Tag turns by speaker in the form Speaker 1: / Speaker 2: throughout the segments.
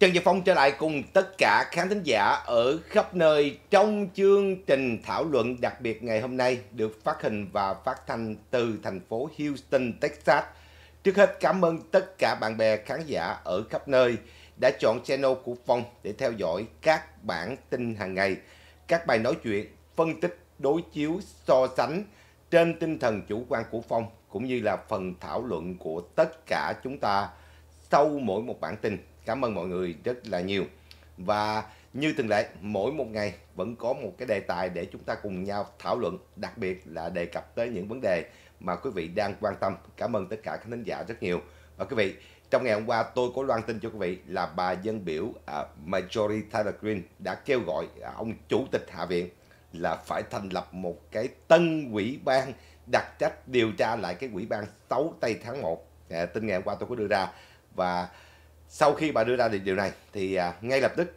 Speaker 1: Trần Việt Phong trở lại cùng tất cả khán thính giả ở khắp nơi trong chương trình thảo luận đặc biệt ngày hôm nay được phát hình và phát thanh từ thành phố Houston, Texas. Trước hết cảm ơn tất cả bạn bè khán giả ở khắp nơi đã chọn channel của Phong để theo dõi các bản tin hàng ngày, các bài nói chuyện, phân tích, đối chiếu, so sánh trên tinh thần chủ quan của Phong cũng như là phần thảo luận của tất cả chúng ta sau mỗi một bản tin. Cảm ơn mọi người rất là nhiều. Và như thường lệ, mỗi một ngày vẫn có một cái đề tài để chúng ta cùng nhau thảo luận, đặc biệt là đề cập tới những vấn đề mà quý vị đang quan tâm. Cảm ơn tất cả các khán giả rất nhiều. Và quý vị, trong ngày hôm qua tôi có loan tin cho quý vị là bà dân biểu uh, Marjorie Taylor Green đã kêu gọi uh, ông chủ tịch Hạ viện là phải thành lập một cái tân quỹ ban đặc trách điều tra lại cái quỹ ban 6 tây tháng 1. À, tin ngày hôm qua tôi có đưa ra và sau khi bà đưa ra điều này thì à, ngay lập tức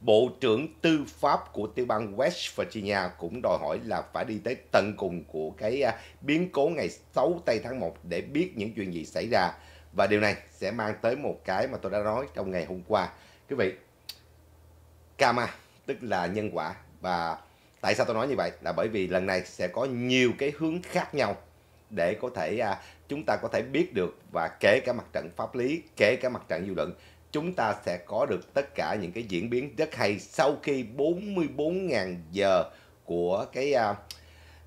Speaker 1: Bộ trưởng Tư pháp của tiểu bang West Virginia cũng đòi hỏi là phải đi tới tận cùng của cái à, biến cố ngày 6 tây tháng 1 để biết những chuyện gì xảy ra. Và điều này sẽ mang tới một cái mà tôi đã nói trong ngày hôm qua. Quý vị, karma tức là nhân quả và tại sao tôi nói như vậy là bởi vì lần này sẽ có nhiều cái hướng khác nhau để có thể à, chúng ta có thể biết được và kể cả mặt trận pháp lý, kể cả mặt trận dư luận, chúng ta sẽ có được tất cả những cái diễn biến rất hay sau khi 44.000 giờ của cái à,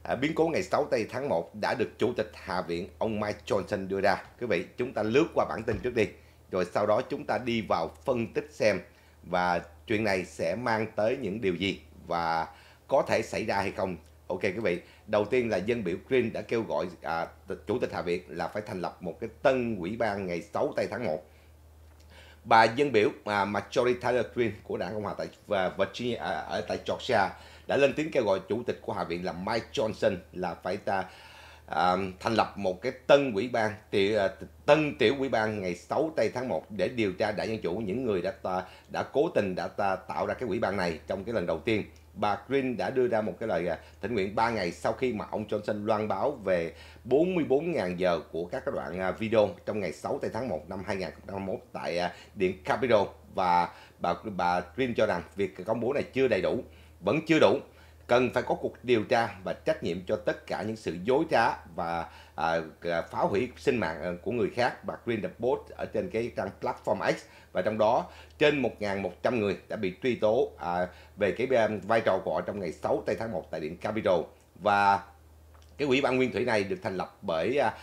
Speaker 1: à, biến cố ngày 6 tây tháng 1 đã được Chủ tịch Hạ viện ông Mike Johnson đưa ra. Quý vị, chúng ta lướt qua bản tin trước đi, rồi sau đó chúng ta đi vào phân tích xem và chuyện này sẽ mang tới những điều gì và có thể xảy ra hay không Ok quý vị, đầu tiên là dân biểu Green đã kêu gọi à, Chủ tịch Hạ viện là phải thành lập một cái tân quỹ ban ngày 6 tây tháng 1. Bà dân biểu à, Marjorie Taylor Green của đảng Cộng hòa tại và Virginia à, ở tại Georgia đã lên tiếng kêu gọi Chủ tịch của Hạ viện là Mike Johnson là phải ta à, thành lập một cái tân quỹ ban tiểu à, tân tiểu quỹ ban ngày 6 tây tháng 1 để điều tra đại dân chủ những người đã ta, đã cố tình đã ta, tạo ra cái quỹ ban này trong cái lần đầu tiên bà Green đã đưa ra một cái lời à, thỉnh nguyện 3 ngày sau khi mà ông Johnson loan báo về 44.000 giờ của các cái đoạn à, video trong ngày 6 tháng 1 năm 2021 tại à, Điện Capitol và bà bà Green cho rằng việc công bố này chưa đầy đủ, vẫn chưa đủ cần phải có cuộc điều tra và trách nhiệm cho tất cả những sự dối trá và à, à phá hủy sinh mạng à, của người khác và Green Report ở trên cái trang platform X và trong đó trên 1.100 người đã bị truy tố à, về cái à, vai trò của họ trong ngày 6 tây tháng 1 tại điện Capitol và cái ủy ban nguyên thủy này được thành lập bởi à,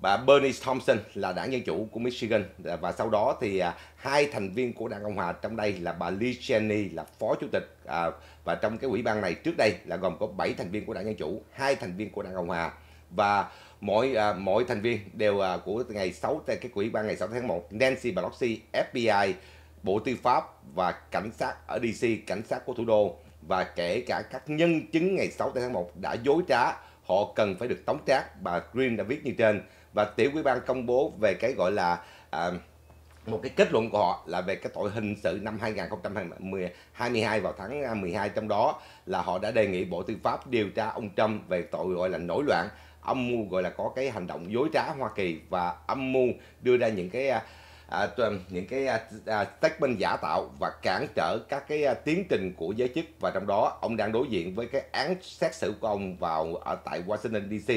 Speaker 1: bà Bernie Thompson là đảng Dân Chủ của Michigan và sau đó thì à, hai thành viên của đảng Cộng Hòa trong đây là bà Lee Cheney là phó chủ tịch à, và trong cái ủy ban này trước đây là gồm có 7 thành viên của đảng Dân Chủ, hai thành viên của đảng Cộng Hòa và mỗi à, mỗi thành viên đều à, của ngày 6 cái quỹ ban ngày 6 tháng 1 Nancy Pelosi, FBI, Bộ Tư pháp và cảnh sát ở DC, cảnh sát của thủ đô và kể cả các nhân chứng ngày 6 tháng 1 đã dối trá, họ cần phải được tống trác. Bà Green đã viết như trên và tiểu quỹ ban công bố về cái gọi là à, một cái kết luận của họ là về cái tội hình sự năm 2022 vào tháng 12 à, trong đó là họ đã đề nghị Bộ Tư pháp điều tra ông Trump về tội gọi là nổi loạn âm mưu gọi là có cái hành động dối trá Hoa Kỳ và âm mưu đưa ra những cái à, à những cái à, à, statement giả tạo và cản trở các cái à, tiến trình của giới chức và trong đó ông đang đối diện với cái án xét xử của ông vào ở tại Washington DC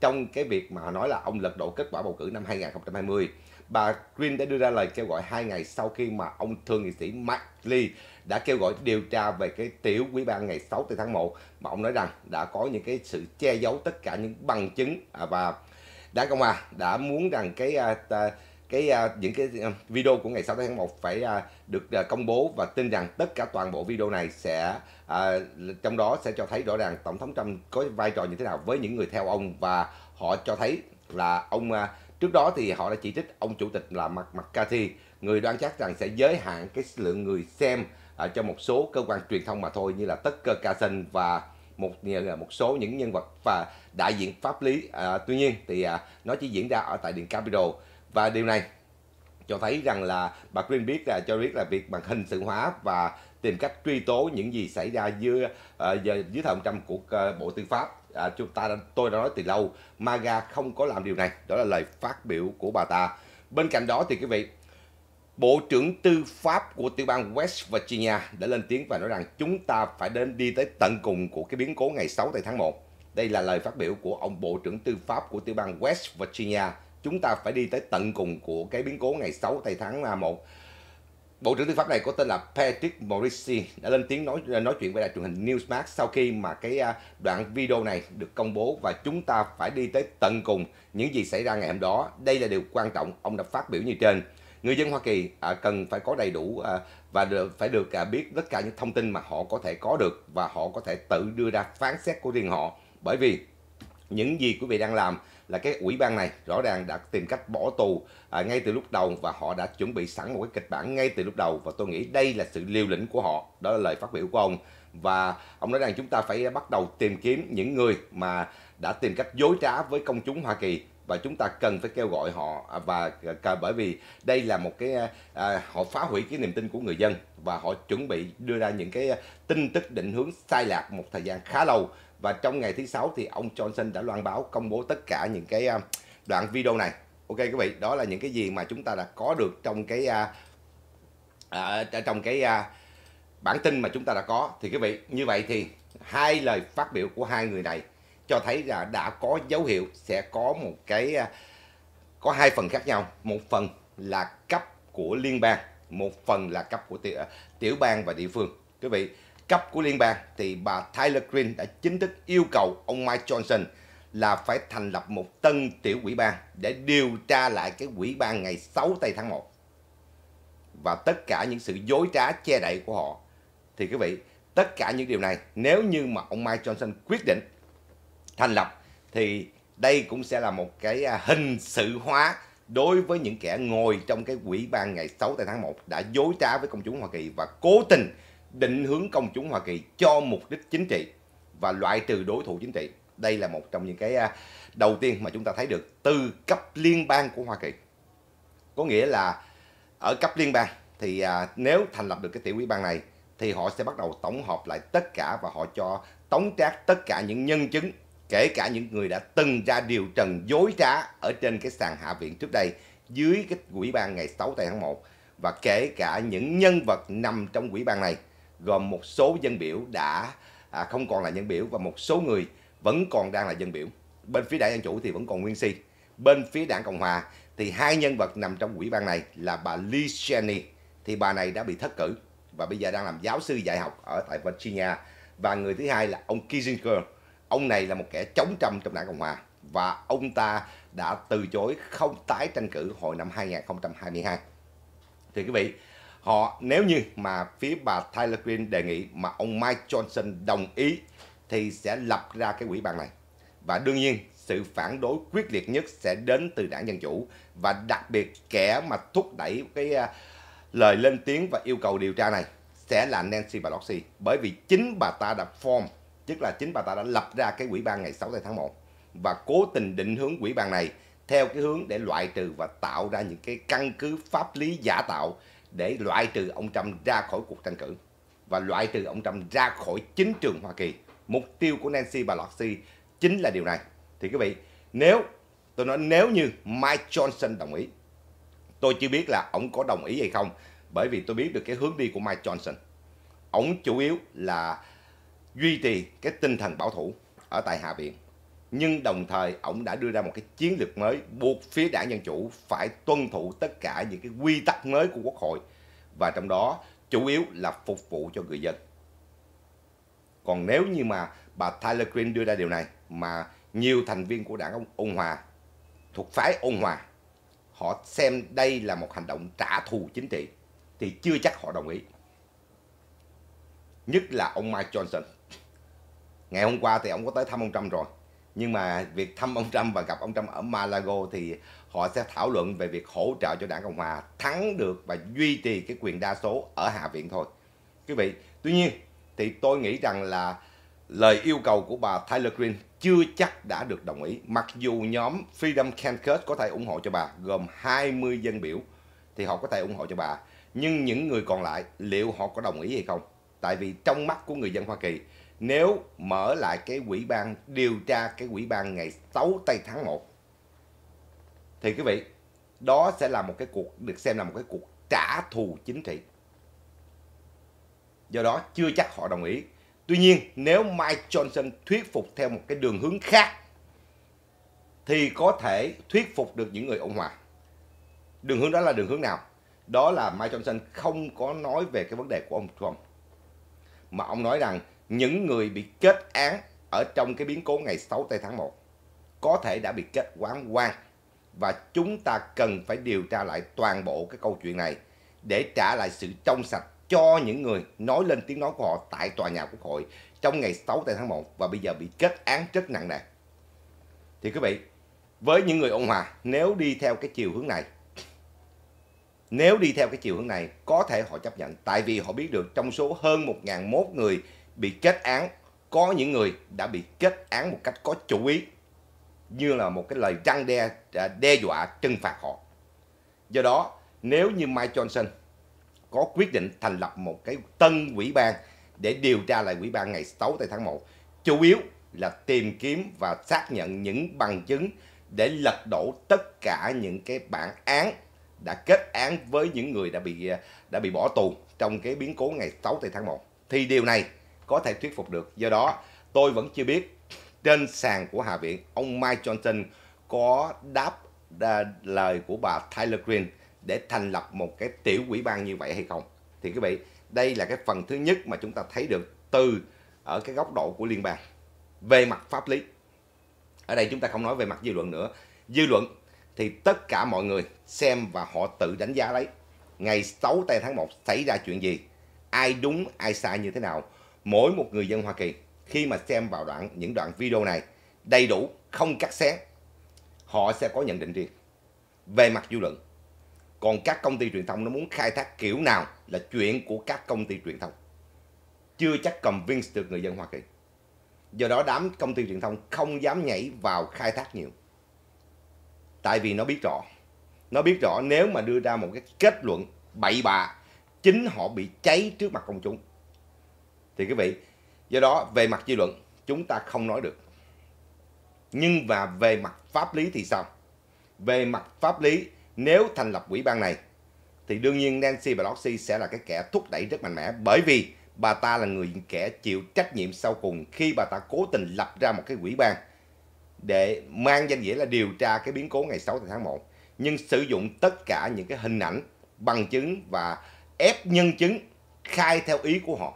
Speaker 1: trong cái việc mà nói là ông lật đổ kết quả bầu cử năm 2020 bà Green đã đưa ra lời kêu gọi hai ngày sau khi mà ông thượng nghị sĩ Mike Lee đã kêu gọi điều tra về cái tiểu quỹ ban ngày 6 từ tháng 1 mà ông nói rằng đã có những cái sự che giấu tất cả những bằng chứng à, và đã công à đã muốn rằng cái à, cái à, những cái video của ngày 6 tháng 1 phải được công bố và tin rằng tất cả toàn bộ video này sẽ trong đó sẽ cho thấy rõ ràng tổng thống Trump có vai trò như thế nào với những người theo ông và họ cho thấy là ông Trước đó thì họ đã chỉ trích ông chủ tịch là Mark McCarthy, người đoán chắc rằng sẽ giới hạn cái lượng người xem à, cho một số cơ quan truyền thông mà thôi như là Tucker Carlson và một à, một số những nhân vật và đại diện pháp lý. À, tuy nhiên thì à, nó chỉ diễn ra ở tại điện Capitol và điều này cho thấy rằng là bà Green biết là cho biết là việc bằng hình sự hóa và tìm cách truy tố những gì xảy ra dưới uh, ờ, dưới thời ông Trump của uh, Bộ Tư pháp à, chúng ta tôi đã nói từ lâu MAGA không có làm điều này đó là lời phát biểu của bà ta bên cạnh đó thì quý vị Bộ trưởng Tư pháp của tiểu bang West Virginia đã lên tiếng và nói rằng chúng ta phải đến đi tới tận cùng của cái biến cố ngày 6 tại tháng 1. Đây là lời phát biểu của ông Bộ trưởng Tư pháp của tiểu bang West Virginia chúng ta phải đi tới tận cùng của cái biến cố ngày 6 tây tháng 1. À, Bộ trưởng Tư pháp này có tên là Patrick Morrissey đã lên tiếng nói à, nói chuyện với đài truyền hình Newsmax sau khi mà cái à, đoạn video này được công bố và chúng ta phải đi tới tận cùng những gì xảy ra ngày hôm đó. Đây là điều quan trọng ông đã phát biểu như trên. Người dân Hoa Kỳ cần phải có đầy đủ và phải được biết tất cả những thông tin mà họ có thể có được và họ có thể tự đưa ra phán xét của riêng họ. Bởi vì những gì quý vị đang làm là cái ủy ban này rõ ràng đã tìm cách bỏ tù à, ngay từ lúc đầu và họ đã chuẩn bị sẵn một cái kịch bản ngay từ lúc đầu và tôi nghĩ đây là sự liều lĩnh của họ đó là lời phát biểu của ông và ông nói rằng chúng ta phải bắt đầu tìm kiếm những người mà đã tìm cách dối trá với công chúng Hoa Kỳ và chúng ta cần phải kêu gọi họ à, và à, bởi vì đây là một cái à, họ phá hủy cái niềm tin của người dân và họ chuẩn bị đưa ra những cái à, tin tức định hướng sai lạc một thời gian khá lâu và trong ngày thứ sáu thì ông Johnson đã loan báo công bố tất cả những cái à, đoạn video này ok quý vị đó là những cái gì mà chúng ta đã có được trong cái à, à trong cái à, bản tin mà chúng ta đã có thì quý vị như vậy thì hai lời phát biểu của hai người này cho thấy là đã có dấu hiệu sẽ có một cái à, có hai phần khác nhau một phần là cấp của liên bang một phần là cấp của tiểu, tiểu bang và địa phương quý vị cấp của liên bang thì bà Tyler Green đã chính thức yêu cầu ông Mike Johnson là phải thành lập một tân tiểu quỹ ban để điều tra lại cái quỹ ban ngày 6 tây tháng 1. Và tất cả những sự dối trá che đậy của họ. Thì quý vị, tất cả những điều này nếu như mà ông Mike Johnson quyết định thành lập thì đây cũng sẽ là một cái à, hình sự hóa đối với những kẻ ngồi trong cái quỹ ban ngày 6 tây tháng 1 đã dối trá với công chúng Hoa Kỳ và cố tình định hướng công chúng Hoa Kỳ cho mục đích chính trị và loại trừ đối thủ chính trị. Đây là một trong những cái à, đầu tiên mà chúng ta thấy được từ cấp liên bang của Hoa Kỳ. Có nghĩa là ở cấp liên bang thì à, nếu thành lập được cái tiểu ủy ban này thì họ sẽ bắt đầu tổng hợp lại tất cả và họ cho tống trác tất cả những nhân chứng kể cả những người đã từng ra điều trần dối trá ở trên cái sàn hạ viện trước đây dưới cái quỹ ban ngày 6 tháng 1 và kể cả những nhân vật nằm trong quỹ ban này gồm một số dân biểu đã à, không còn là dân biểu và một số người vẫn còn đang là dân biểu. Bên phía đảng Dân Chủ thì vẫn còn Nguyên Si. Bên phía đảng Cộng Hòa thì hai nhân vật nằm trong quỹ ban này là bà Lee Cheney. Thì bà này đã bị thất cử và bây giờ đang làm giáo sư dạy học ở tại Virginia. Và người thứ hai là ông Kissinger. Ông này là một kẻ chống trầm trong đảng Cộng Hòa và ông ta đã từ chối không tái tranh cử hồi năm 2022. Thì quý vị, họ nếu như mà phía bà Tyler Green đề nghị mà ông Mike Johnson đồng ý thì sẽ lập ra cái quỹ ban này và đương nhiên sự phản đối quyết liệt nhất sẽ đến từ đảng Dân Chủ và đặc biệt kẻ mà thúc đẩy cái à, lời lên tiếng và yêu cầu điều tra này sẽ là Nancy Pelosi bởi vì chính bà ta đã form tức là chính bà ta đã lập ra cái quỹ ban ngày 6 tháng 1 và cố tình định hướng quỹ ban này theo cái hướng để loại trừ và tạo ra những cái căn cứ pháp lý giả tạo để loại trừ ông Trump ra khỏi cuộc tranh cử và loại trừ ông Trump ra khỏi chính trường Hoa Kỳ. Mục tiêu của Nancy Pelosi chính là điều này. Thì quý vị, nếu tôi nói nếu như Mike Johnson đồng ý, tôi chưa biết là ông có đồng ý hay không, bởi vì tôi biết được cái hướng đi của Mike Johnson. Ông chủ yếu là duy trì cái tinh thần bảo thủ ở tại Hạ viện nhưng đồng thời ông đã đưa ra một cái chiến lược mới buộc phía đảng Dân Chủ phải tuân thủ tất cả những cái quy tắc mới của Quốc hội và trong đó chủ yếu là phục vụ cho người dân. Còn nếu như mà bà Tyler Green đưa ra điều này mà nhiều thành viên của đảng ôn hòa thuộc phái ôn hòa họ xem đây là một hành động trả thù chính trị thì chưa chắc họ đồng ý. Nhất là ông Mike Johnson. Ngày hôm qua thì ông có tới thăm ông Trump rồi nhưng mà việc thăm ông Trump và gặp ông Trump ở Malago thì họ sẽ thảo luận về việc hỗ trợ cho đảng Cộng Hòa thắng được và duy trì cái quyền đa số ở Hạ viện thôi. Quý vị, tuy nhiên thì tôi nghĩ rằng là lời yêu cầu của bà Tyler Green chưa chắc đã được đồng ý. Mặc dù nhóm Freedom Caucus có thể ủng hộ cho bà gồm 20 dân biểu thì họ có thể ủng hộ cho bà. Nhưng những người còn lại liệu họ có đồng ý hay không? Tại vì trong mắt của người dân Hoa Kỳ nếu mở lại cái quỹ ban điều tra cái quỹ ban ngày 6 tây tháng 1 thì quý vị đó sẽ là một cái cuộc được xem là một cái cuộc trả thù chính trị do đó chưa chắc họ đồng ý tuy nhiên nếu Mike Johnson thuyết phục theo một cái đường hướng khác thì có thể thuyết phục được những người ủng hòa đường hướng đó là đường hướng nào đó là Mike Johnson không có nói về cái vấn đề của ông Trump mà ông nói rằng những người bị kết án ở trong cái biến cố ngày 6 tây tháng 1 có thể đã bị kết quán quan và chúng ta cần phải điều tra lại toàn bộ cái câu chuyện này để trả lại sự trong sạch cho những người nói lên tiếng nói của họ tại tòa nhà quốc hội trong ngày 6 tây tháng 1 và bây giờ bị kết án rất nặng nề. Thì quý vị, với những người ôn hòa nếu đi theo cái chiều hướng này nếu đi theo cái chiều hướng này có thể họ chấp nhận tại vì họ biết được trong số hơn 1.001 người bị kết án có những người đã bị kết án một cách có chủ ý như là một cái lời răng đe à, đe dọa trừng phạt họ do đó nếu như Mike Johnson có quyết định thành lập một cái tân quỹ ban để điều tra lại quỹ ban ngày 6 tây tháng 1 chủ yếu là tìm kiếm và xác nhận những bằng chứng để lật đổ tất cả những cái bản án đã kết án với những người đã bị à, đã bị bỏ tù trong cái biến cố ngày 6 tây tháng 1 thì điều này có thể thuyết phục được. Do đó, tôi vẫn chưa biết trên sàn của Hạ viện, ông Mike Johnson có đáp đà, lời của bà Tyler Green để thành lập một cái tiểu quỹ ban như vậy hay không. Thì quý vị, đây là cái phần thứ nhất mà chúng ta thấy được từ ở cái góc độ của liên bang về mặt pháp lý. Ở đây chúng ta không nói về mặt dư luận nữa. Dư luận thì tất cả mọi người xem và họ tự đánh giá lấy Ngày 6 tây tháng 1 xảy ra chuyện gì? Ai đúng, ai sai như thế nào? mỗi một người dân Hoa Kỳ khi mà xem vào đoạn những đoạn video này đầy đủ, không cắt xén, họ sẽ có nhận định riêng về mặt dư luận. Còn các công ty truyền thông nó muốn khai thác kiểu nào là chuyện của các công ty truyền thông. Chưa chắc convince được người dân Hoa Kỳ. Do đó đám công ty truyền thông không dám nhảy vào khai thác nhiều. Tại vì nó biết rõ. Nó biết rõ nếu mà đưa ra một cái kết luận bậy bạ, chính họ bị cháy trước mặt công chúng thì quý vị do đó về mặt dư luận chúng ta không nói được nhưng và về mặt pháp lý thì sao về mặt pháp lý nếu thành lập quỹ ban này thì đương nhiên Nancy Pelosi sẽ là cái kẻ thúc đẩy rất mạnh mẽ bởi vì bà ta là người kẻ chịu trách nhiệm sau cùng khi bà ta cố tình lập ra một cái quỹ ban để mang danh nghĩa là điều tra cái biến cố ngày 6 tháng 1 nhưng sử dụng tất cả những cái hình ảnh bằng chứng và ép nhân chứng khai theo ý của họ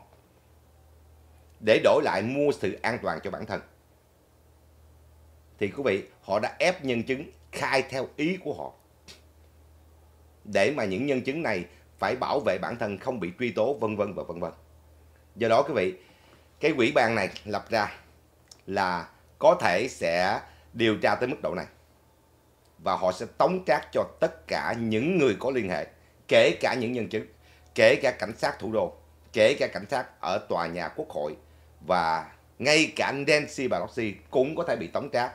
Speaker 1: để đổi lại mua sự an toàn cho bản thân. Thì quý vị, họ đã ép nhân chứng khai theo ý của họ. Để mà những nhân chứng này phải bảo vệ bản thân không bị truy tố vân vân và vân vân. Do đó quý vị, cái quỹ ban này lập ra là có thể sẽ điều tra tới mức độ này. Và họ sẽ tống trác cho tất cả những người có liên hệ, kể cả những nhân chứng, kể cả cảnh sát thủ đô, kể cả cảnh sát ở tòa nhà quốc hội và ngay cả Nancy Pelosi cũng có thể bị tống trác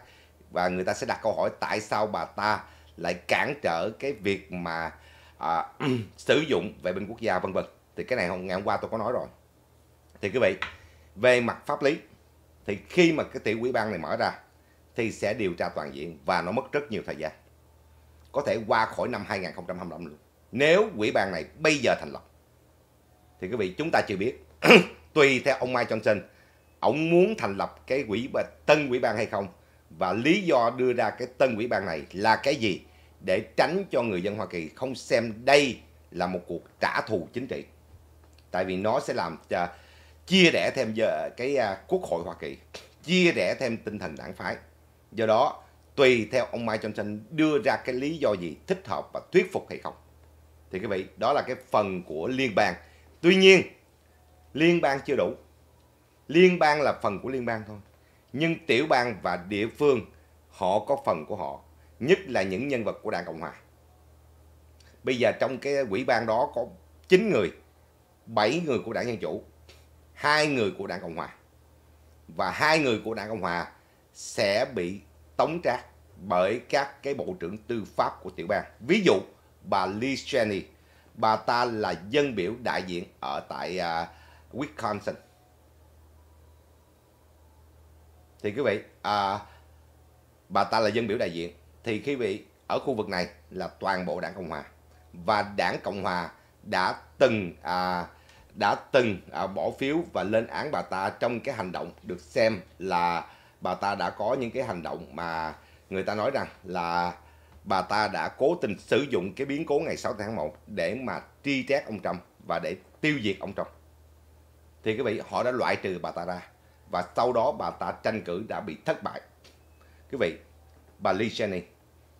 Speaker 1: và người ta sẽ đặt câu hỏi tại sao bà ta lại cản trở cái việc mà à, sử dụng vệ binh quốc gia vân vân thì cái này hôm ngày hôm qua tôi có nói rồi thì quý vị về mặt pháp lý thì khi mà cái tiểu quỹ ban này mở ra thì sẽ điều tra toàn diện và nó mất rất nhiều thời gian có thể qua khỏi năm 2025 luôn nếu quỹ ban này bây giờ thành lập thì quý vị chúng ta chưa biết tùy theo ông Mike Johnson ông muốn thành lập cái quỹ tân quỹ ban hay không và lý do đưa ra cái tân quỹ ban này là cái gì để tránh cho người dân Hoa Kỳ không xem đây là một cuộc trả thù chính trị tại vì nó sẽ làm chia rẽ thêm giờ cái à, quốc hội Hoa Kỳ chia rẽ thêm tinh thần đảng phái do đó tùy theo ông Mike Johnson đưa ra cái lý do gì thích hợp và thuyết phục hay không thì quý vị đó là cái phần của liên bang tuy nhiên liên bang chưa đủ Liên bang là phần của liên bang thôi. Nhưng tiểu bang và địa phương họ có phần của họ, nhất là những nhân vật của Đảng Cộng hòa. Bây giờ trong cái quỹ ban đó có 9 người, 7 người của Đảng Dân chủ, hai người của Đảng Cộng hòa. Và hai người của Đảng Cộng hòa sẽ bị tống trác bởi các cái bộ trưởng tư pháp của tiểu bang. Ví dụ bà Lee Cheney, bà ta là dân biểu đại diện ở tại uh, Wisconsin thì quý vị à, bà ta là dân biểu đại diện thì quý vị ở khu vực này là toàn bộ đảng cộng hòa và đảng cộng hòa đã từng à, đã từng à, bỏ phiếu và lên án bà ta trong cái hành động được xem là bà ta đã có những cái hành động mà người ta nói rằng là bà ta đã cố tình sử dụng cái biến cố ngày 6 tháng 1 để mà tri trác ông Trump và để tiêu diệt ông Trump. Thì quý vị, họ đã loại trừ bà ta ra và sau đó bà ta tranh cử đã bị thất bại. Quý vị, bà Lee Cheney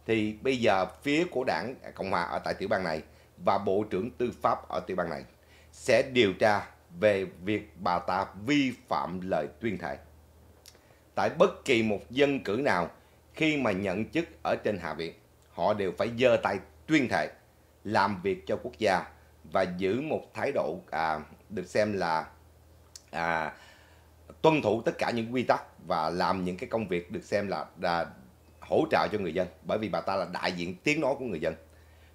Speaker 1: thì bây giờ phía của đảng à, Cộng hòa ở tại tiểu bang này và Bộ trưởng Tư pháp ở tiểu bang này sẽ điều tra về việc bà ta vi phạm lời tuyên thệ. Tại bất kỳ một dân cử nào, khi mà nhận chức ở trên Hạ viện, họ đều phải giơ tay tuyên thệ, làm việc cho quốc gia và giữ một thái độ à, được xem là à, tuân thủ tất cả những quy tắc và làm những cái công việc được xem là, là hỗ trợ cho người dân bởi vì bà ta là đại diện tiếng nói của người dân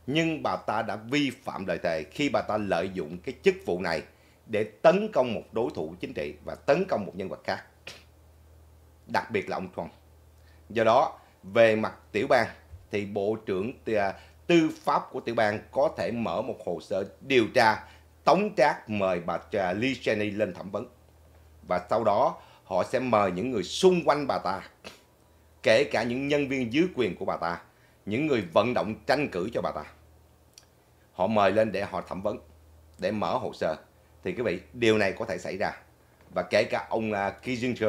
Speaker 1: nhưng bà ta đã vi phạm lời thề khi bà ta lợi dụng cái chức vụ này để tấn công một đối thủ chính trị và tấn công một nhân vật khác đặc biệt là ông Trump do đó về mặt tiểu bang thì bộ trưởng à, tư pháp của tiểu bang có thể mở một hồ sơ điều tra tống trác mời bà à, Lee Cheney lên thẩm vấn và sau đó họ sẽ mời những người xung quanh bà ta kể cả những nhân viên dưới quyền của bà ta những người vận động tranh cử cho bà ta họ mời lên để họ thẩm vấn để mở hồ sơ thì quý vị điều này có thể xảy ra và kể cả ông à, Kissinger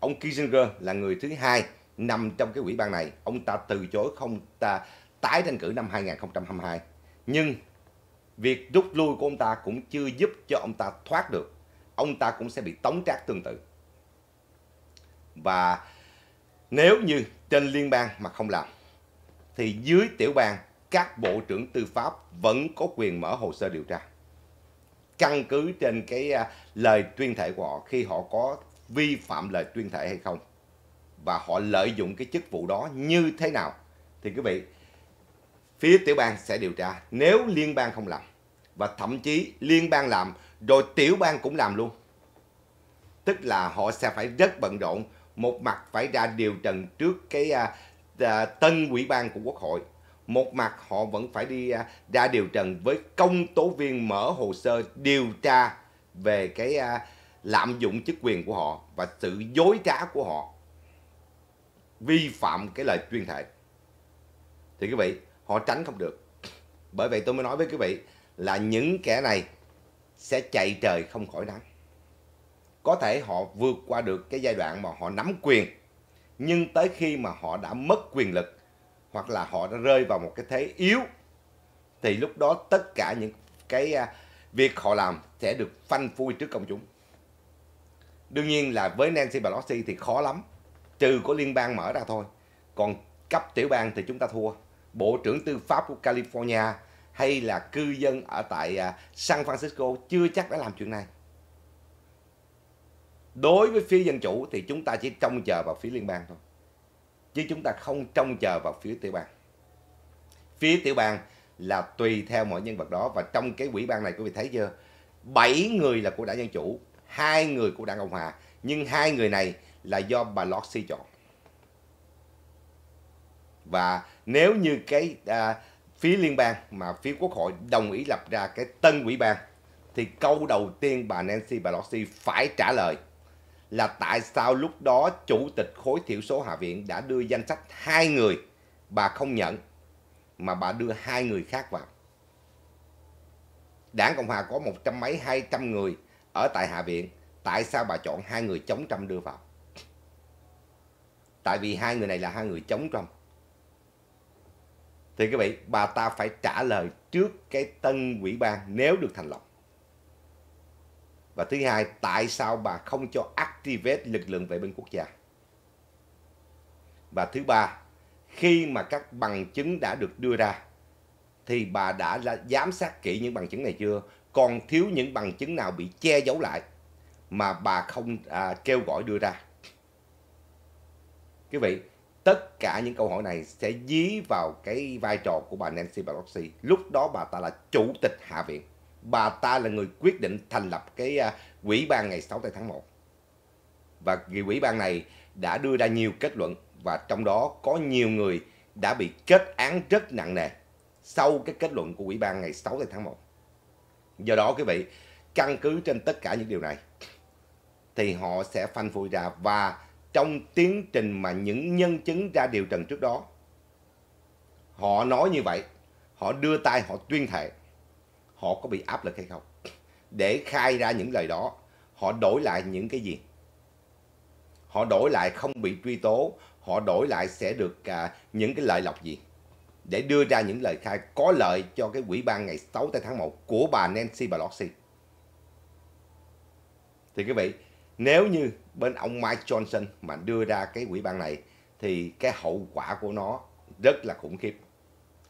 Speaker 1: ông Kissinger là người thứ hai nằm trong cái ủy ban này ông ta từ chối không ta tái tranh cử năm 2022 nhưng việc rút lui của ông ta cũng chưa giúp cho ông ta thoát được ông ta cũng sẽ bị tống trác tương tự. Và nếu như trên liên bang mà không làm, thì dưới tiểu bang các bộ trưởng tư pháp vẫn có quyền mở hồ sơ điều tra. Căn cứ trên cái à, lời tuyên thệ của họ khi họ có vi phạm lời tuyên thệ hay không và họ lợi dụng cái chức vụ đó như thế nào thì quý vị phía tiểu bang sẽ điều tra nếu liên bang không làm và thậm chí liên bang làm rồi tiểu bang cũng làm luôn. Tức là họ sẽ phải rất bận rộn. Một mặt phải ra điều trần trước cái à, à, tân ủy ban của Quốc hội. Một mặt họ vẫn phải đi à, ra điều trần với công tố viên mở hồ sơ điều tra về cái à, lạm dụng chức quyền của họ và sự dối trá của họ vi phạm cái lời tuyên thệ thì quý vị họ tránh không được bởi vậy tôi mới nói với quý vị là những kẻ này sẽ chạy trời không khỏi nắng. Có thể họ vượt qua được cái giai đoạn mà họ nắm quyền, nhưng tới khi mà họ đã mất quyền lực hoặc là họ đã rơi vào một cái thế yếu thì lúc đó tất cả những cái à, việc họ làm sẽ được phanh phui trước công chúng. Đương nhiên là với Nancy Pelosi thì khó lắm, trừ có liên bang mở ra thôi. Còn cấp tiểu bang thì chúng ta thua. Bộ trưởng tư pháp của California hay là cư dân ở tại à, San Francisco chưa chắc đã làm chuyện này. Đối với phía dân chủ thì chúng ta chỉ trông chờ vào phía liên bang thôi. Chứ chúng ta không trông chờ vào phía tiểu bang. Phía tiểu bang là tùy theo mọi nhân vật đó và trong cái quỹ ban này quý vị thấy chưa? 7 người là của đảng Dân Chủ, hai người của đảng Cộng Hòa. Nhưng hai người này là do bà Loxi chọn. Và nếu như cái à, phía liên bang mà phía quốc hội đồng ý lập ra cái tân ủy ban thì câu đầu tiên bà Nancy Pelosi phải trả lời là tại sao lúc đó chủ tịch khối thiểu số hạ viện đã đưa danh sách hai người bà không nhận mà bà đưa hai người khác vào. Đảng Cộng hòa có một trăm mấy hai trăm người ở tại hạ viện, tại sao bà chọn hai người chống Trump đưa vào? Tại vì hai người này là hai người chống Trump thì các vị bà ta phải trả lời trước cái tân ủy ban nếu được thành lập và thứ hai tại sao bà không cho activate lực lượng vệ binh quốc gia và thứ ba khi mà các bằng chứng đã được đưa ra thì bà đã là giám sát kỹ những bằng chứng này chưa còn thiếu những bằng chứng nào bị che giấu lại mà bà không à, kêu gọi đưa ra quý vị tất cả những câu hỏi này sẽ dí vào cái vai trò của bà Nancy Pelosi. Lúc đó bà ta là chủ tịch Hạ viện. Bà ta là người quyết định thành lập cái à, quỹ ban ngày 6 tháng 1. Và quỹ ban này đã đưa ra nhiều kết luận và trong đó có nhiều người đã bị kết án rất nặng nề sau cái kết luận của quỹ ban ngày 6 tháng 1. Do đó quý vị, căn cứ trên tất cả những điều này thì họ sẽ phanh phui ra và trong tiến trình mà những nhân chứng ra điều trần trước đó. Họ nói như vậy, họ đưa tay họ tuyên thệ, họ có bị áp lực hay không? Để khai ra những lời đó, họ đổi lại những cái gì? Họ đổi lại không bị truy tố, họ đổi lại sẽ được à, những cái lợi lộc gì? Để đưa ra những lời khai có lợi cho cái quỹ ban ngày 6 tháng 1 của bà Nancy Pelosi. Thì quý vị, nếu như bên ông Mike Johnson mà đưa ra cái quỹ ban này thì cái hậu quả của nó rất là khủng khiếp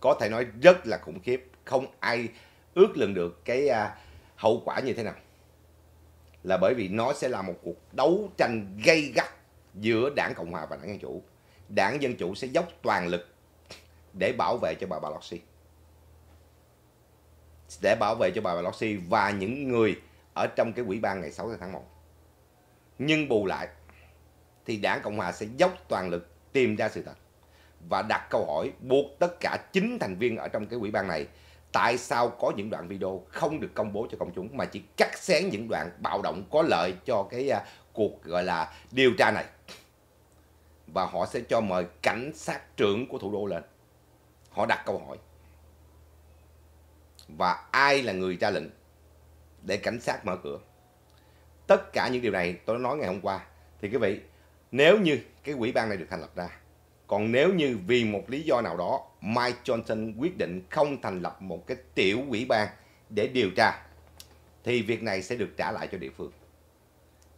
Speaker 1: có thể nói rất là khủng khiếp không ai ước lượng được cái à, hậu quả như thế nào là bởi vì nó sẽ là một cuộc đấu tranh gay gắt giữa đảng cộng hòa và đảng dân chủ đảng dân chủ sẽ dốc toàn lực để bảo vệ cho bà Pelosi để bảo vệ cho bà Pelosi và những người ở trong cái quỹ ban ngày 6 tháng 1 nhưng bù lại thì đảng Cộng hòa sẽ dốc toàn lực tìm ra sự thật và đặt câu hỏi buộc tất cả chín thành viên ở trong cái ủy ban này tại sao có những đoạn video không được công bố cho công chúng mà chỉ cắt xén những đoạn bạo động có lợi cho cái uh, cuộc gọi là điều tra này và họ sẽ cho mời cảnh sát trưởng của thủ đô lên họ đặt câu hỏi và ai là người ra lệnh để cảnh sát mở cửa tất cả những điều này tôi nói ngày hôm qua thì quý vị nếu như cái quỹ ban này được thành lập ra còn nếu như vì một lý do nào đó Mike Johnson quyết định không thành lập một cái tiểu quỹ ban để điều tra thì việc này sẽ được trả lại cho địa phương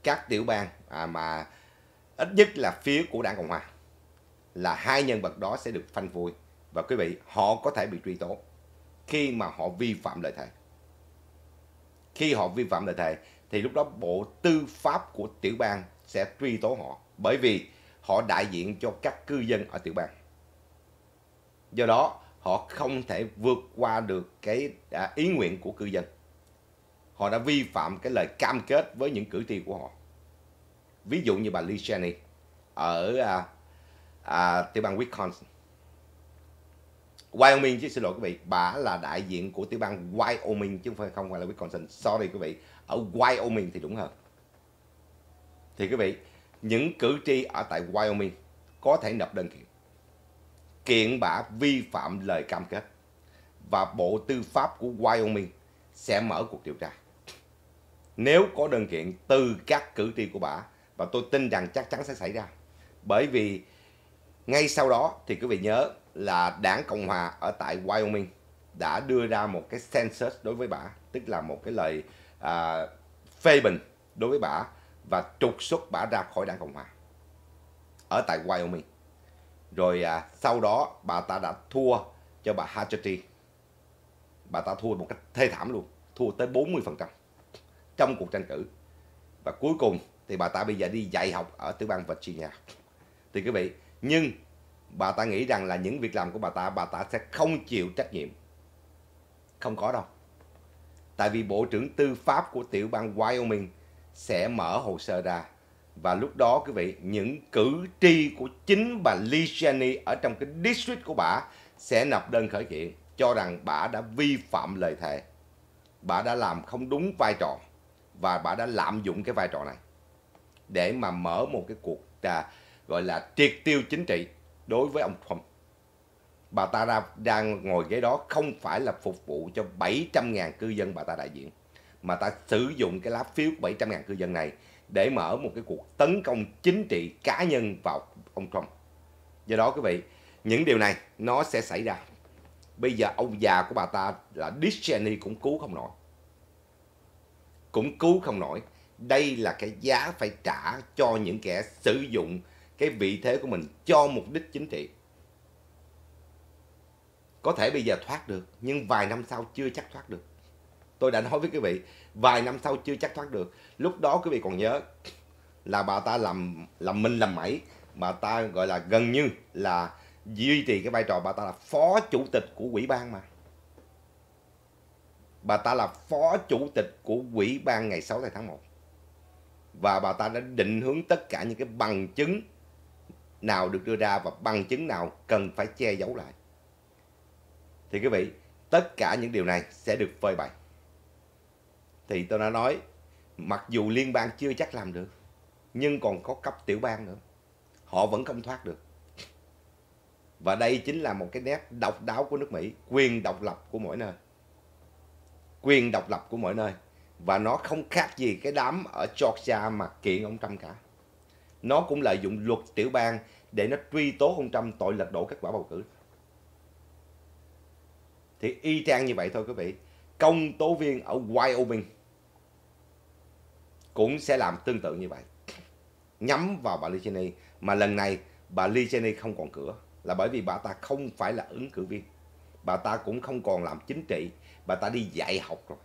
Speaker 1: các tiểu bang à, mà ít nhất là phía của đảng cộng hòa là hai nhân vật đó sẽ được phanh phui và quý vị họ có thể bị truy tố khi mà họ vi phạm lời thề khi họ vi phạm lời thề thì lúc đó bộ tư pháp của tiểu bang sẽ truy tố họ bởi vì họ đại diện cho các cư dân ở tiểu bang do đó họ không thể vượt qua được cái à, ý nguyện của cư dân họ đã vi phạm cái lời cam kết với những cử tri của họ ví dụ như bà Lee Cheney ở à, à, tiểu bang Wisconsin Wyoming chứ xin lỗi quý vị bà là đại diện của tiểu bang Wyoming chứ không phải là Wisconsin sorry quý vị ở Wyoming thì đúng hơn thì quý vị những cử tri ở tại Wyoming có thể nộp đơn kiện kiện bà vi phạm lời cam kết và Bộ Tư pháp của Wyoming sẽ mở cuộc điều tra nếu có đơn kiện từ các cử tri của bà và tôi tin rằng chắc chắn sẽ xảy ra bởi vì ngay sau đó thì quý vị nhớ là đảng Cộng Hòa ở tại Wyoming đã đưa ra một cái census đối với bà, tức là một cái lời à, phê bình đối với bà và trục xuất bà ra khỏi đảng Cộng Hòa ở tại Wyoming. Rồi à, sau đó bà ta đã thua cho bà Hatcherty. Bà ta thua một cách thê thảm luôn, thua tới 40% trong cuộc tranh cử. Và cuối cùng thì bà ta bây giờ đi dạy học ở tiểu bang Virginia. Thì quý vị, nhưng bà ta nghĩ rằng là những việc làm của bà ta bà ta sẽ không chịu trách nhiệm không có đâu tại vì bộ trưởng tư pháp của tiểu bang Wyoming sẽ mở hồ sơ ra và lúc đó quý vị những cử tri của chính bà Lee Cheney ở trong cái district của bà sẽ nộp đơn khởi kiện cho rằng bà đã vi phạm lời thề bà đã làm không đúng vai trò và bà đã lạm dụng cái vai trò này để mà mở một cái cuộc à, gọi là triệt tiêu chính trị đối với ông Trump. Bà ta đang ngồi ghế đó không phải là phục vụ cho 700.000 cư dân bà ta đại diện, mà ta sử dụng cái lá phiếu của 700.000 cư dân này để mở một cái cuộc tấn công chính trị cá nhân vào ông Trump. Do đó quý vị, những điều này nó sẽ xảy ra. Bây giờ ông già của bà ta là Dick Cheney cũng cứu không nổi. Cũng cứu không nổi. Đây là cái giá phải trả cho những kẻ sử dụng cái vị thế của mình cho mục đích chính trị có thể bây giờ thoát được nhưng vài năm sau chưa chắc thoát được tôi đã nói với quý vị vài năm sau chưa chắc thoát được lúc đó quý vị còn nhớ là bà ta làm làm minh làm mẩy bà ta gọi là gần như là duy trì cái vai trò bà ta là phó chủ tịch của quỹ ban mà bà ta là phó chủ tịch của quỹ ban ngày 6 tháng 1 và bà ta đã định hướng tất cả những cái bằng chứng nào được đưa ra và bằng chứng nào cần phải che giấu lại. Thì quý vị, tất cả những điều này sẽ được phơi bày. Thì tôi đã nói, mặc dù liên bang chưa chắc làm được, nhưng còn có cấp tiểu bang nữa. Họ vẫn không thoát được. Và đây chính là một cái nét độc đáo của nước Mỹ, quyền độc lập của mỗi nơi. Quyền độc lập của mỗi nơi. Và nó không khác gì cái đám ở Georgia mà kiện ông Trump cả nó cũng lợi dụng luật tiểu bang để nó truy tố ông Trump tội lật đổ kết quả bầu cử. Thì y chang như vậy thôi quý vị. Công tố viên ở Wyoming cũng sẽ làm tương tự như vậy. Nhắm vào bà Lee Cheney mà lần này bà Lee Cheney không còn cửa là bởi vì bà ta không phải là ứng cử viên. Bà ta cũng không còn làm chính trị, bà ta đi dạy học rồi.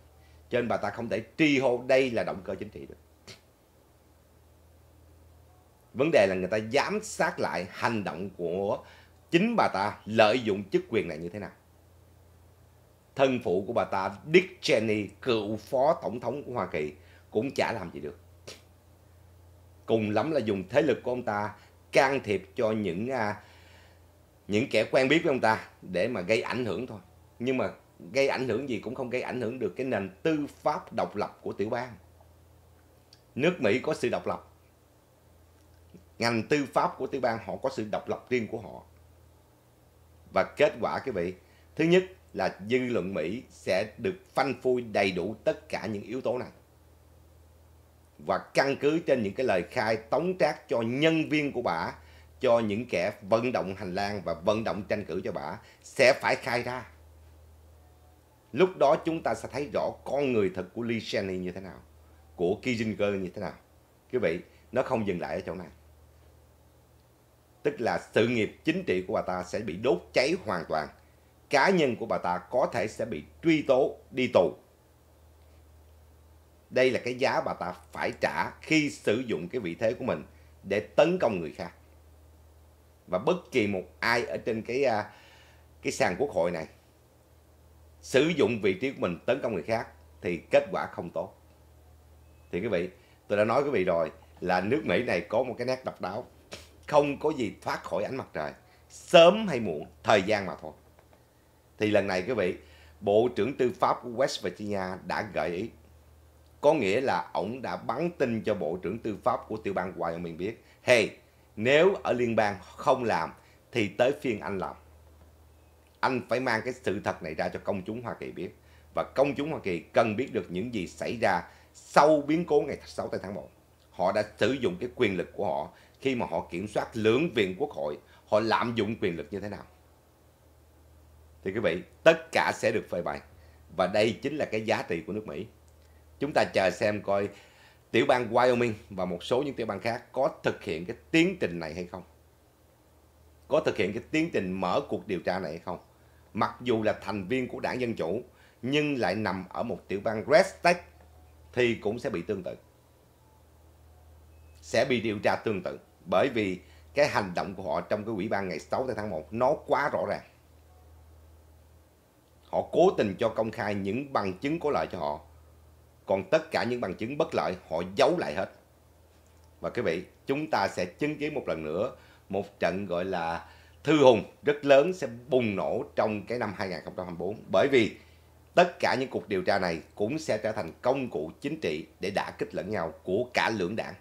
Speaker 1: Cho nên bà ta không thể tri hô đây là động cơ chính trị được vấn đề là người ta giám sát lại hành động của chính bà ta lợi dụng chức quyền này như thế nào thân phụ của bà ta Dick Cheney cựu phó tổng thống của Hoa Kỳ cũng chả làm gì được cùng lắm là dùng thế lực của ông ta can thiệp cho những à, những kẻ quen biết với ông ta để mà gây ảnh hưởng thôi nhưng mà gây ảnh hưởng gì cũng không gây ảnh hưởng được cái nền tư pháp độc lập của tiểu bang nước Mỹ có sự độc lập ngành tư pháp của tiểu bang họ có sự độc lập riêng của họ và kết quả quý vị thứ nhất là dư luận Mỹ sẽ được phanh phui đầy đủ tất cả những yếu tố này và căn cứ trên những cái lời khai tống trác cho nhân viên của bà cho những kẻ vận động hành lang và vận động tranh cử cho bà sẽ phải khai ra lúc đó chúng ta sẽ thấy rõ con người thật của Lee Cheney như thế nào của Kissinger như thế nào quý vị nó không dừng lại ở chỗ này tức là sự nghiệp chính trị của bà ta sẽ bị đốt cháy hoàn toàn. Cá nhân của bà ta có thể sẽ bị truy tố, đi tù. Đây là cái giá bà ta phải trả khi sử dụng cái vị thế của mình để tấn công người khác. Và bất kỳ một ai ở trên cái à, cái sàn quốc hội này sử dụng vị trí của mình tấn công người khác thì kết quả không tốt. Thì quý vị, tôi đã nói quý vị rồi là nước Mỹ này có một cái nét độc đáo không có gì thoát khỏi ánh mặt trời sớm hay muộn thời gian mà thôi thì lần này quý vị bộ trưởng tư pháp của West Virginia đã gợi ý có nghĩa là ông đã bắn tin cho bộ trưởng tư pháp của tiểu bang Wyoming biết hey nếu ở liên bang không làm thì tới phiên anh làm anh phải mang cái sự thật này ra cho công chúng Hoa Kỳ biết và công chúng Hoa Kỳ cần biết được những gì xảy ra sau biến cố ngày 6 tháng 1 họ đã sử dụng cái quyền lực của họ khi mà họ kiểm soát lưỡng viện quốc hội, họ lạm dụng quyền lực như thế nào. Thì quý vị, tất cả sẽ được phơi bày. Và đây chính là cái giá trị của nước Mỹ. Chúng ta chờ xem coi tiểu bang Wyoming và một số những tiểu bang khác có thực hiện cái tiến trình này hay không. Có thực hiện cái tiến trình mở cuộc điều tra này hay không. Mặc dù là thành viên của đảng Dân Chủ, nhưng lại nằm ở một tiểu bang Red thì cũng sẽ bị tương tự. Sẽ bị điều tra tương tự bởi vì cái hành động của họ trong cái ủy ban ngày 6 tháng 1 nó quá rõ ràng họ cố tình cho công khai những bằng chứng có lợi cho họ còn tất cả những bằng chứng bất lợi họ giấu lại hết và quý vị chúng ta sẽ chứng kiến một lần nữa một trận gọi là thư hùng rất lớn sẽ bùng nổ trong cái năm 2024 bởi vì tất cả những cuộc điều tra này cũng sẽ trở thành công cụ chính trị để đả kích lẫn nhau của cả lưỡng đảng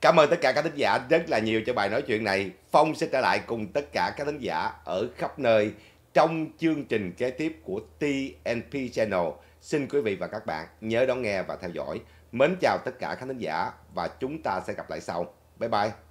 Speaker 1: Cảm ơn tất cả các thính giả rất là nhiều cho bài nói chuyện này. Phong sẽ trở lại cùng tất cả các thính giả ở khắp nơi trong chương trình kế tiếp của TNP Channel. Xin quý vị và các bạn nhớ đón nghe và theo dõi. Mến chào tất cả khán thính giả và chúng ta sẽ gặp lại sau. Bye bye.